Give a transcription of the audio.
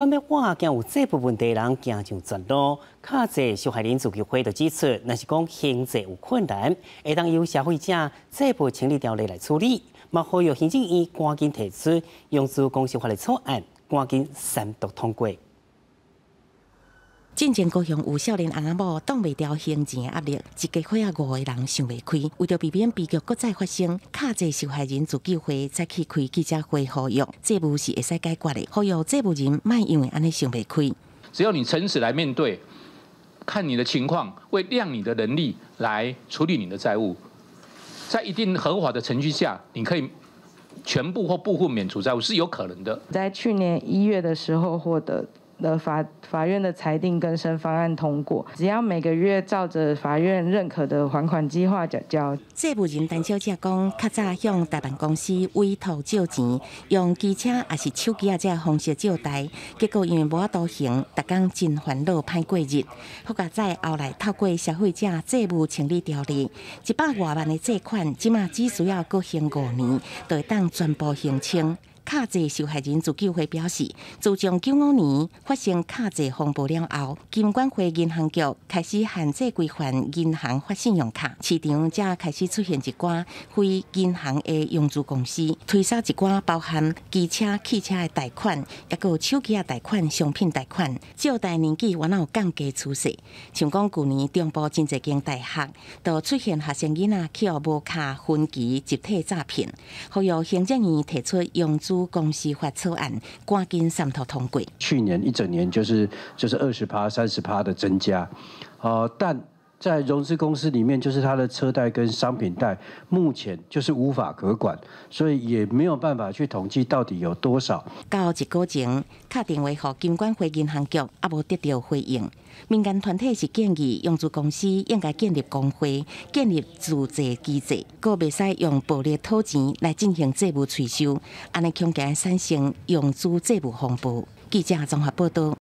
关于物价有这部分的人行上绝路，卡在受害人足球会就指出，那是讲行质有困难，会当由消费者这部分请立条例来处理。嘛，好有行政院赶紧提出用资公司法的草案，赶紧三读通过。渐渐高雄有少年阿妈无挡未了经济压力，一家伙啊五个人想不开，为着避免悲剧搁再发生，卡在受害人自救会再去开记者会呼吁，债务是会使解决的。呼吁债务人卖因为安尼想不开。只要你诚实来面对，看你的情况，为量你的能力来处理你的债务，在一定合法的程序下，你可以全部或部分免除债务是有可能的。在去年一月的时候获得。的法法院的裁定更生方案通过，只要每个月照着法院认可的还款计划缴交。债务人，陈小姐讲，较早向代办公司委托借钱，用机车还是手机啊，这方式借贷，结果因为无多行，逐工真烦恼，歹过日。好在后来透过消费者债务清理条例，一百万的借款，起码只需要各行五年，就当全部还清。卡债受害人自救会表示，自从九五年发生卡债风波了后，金管会、银行局开始限制规范银行发信用卡，市场则开始出现一寡非银行的融资公司，推销一寡包含机车、汽车的贷款，也有手机啊贷款、商品贷款，借贷年纪原来有降低趋势。像讲旧年中部真侪间大学都出现学生囡仔去学无卡分期集体诈骗，后又行政院提出融资。公司发出案，赶紧上头通过。去年一整年就是就是二十趴、三十趴的增加，呃，但。在融资公司里面，就是他的车贷跟商品贷，目前就是无法可管，所以也没有办法去统计到底有多少。到一个前，打电话给金管会、银行局，也无得到回应。民间团体是建议，融资公司应该建立工会，建立自治机制，阁袂使用暴力讨钱来进行债务催收，安尼强加产生融资债务风暴。记者综合报道。